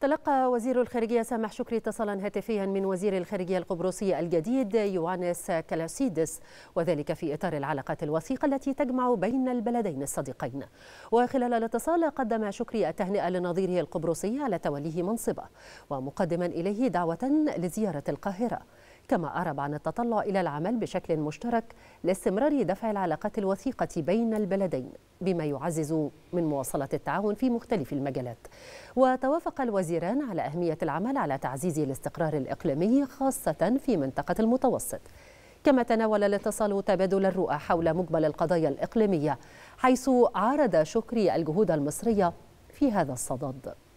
تلقى وزير الخارجية سامح شكري اتصالا هاتفيا من وزير الخارجية القبرصي الجديد يوانس كلاسيدس وذلك في إطار العلاقات الوثيقة التي تجمع بين البلدين الصديقين وخلال الاتصال قدم شكري التهنئة لنظيره القبرصي على توليه منصبه ومقدما إليه دعوة لزيارة القاهرة كما أعرب عن التطلع إلى العمل بشكل مشترك لاستمرار دفع العلاقات الوثيقة بين البلدين بما يعزز من مواصلة التعاون في مختلف المجالات وتوافق الوزيران على أهمية العمل على تعزيز الاستقرار الإقليمي خاصة في منطقة المتوسط كما تناول الاتصال تبادل الرؤى حول مقبل القضايا الإقليمية حيث عارض شكري الجهود المصرية في هذا الصدد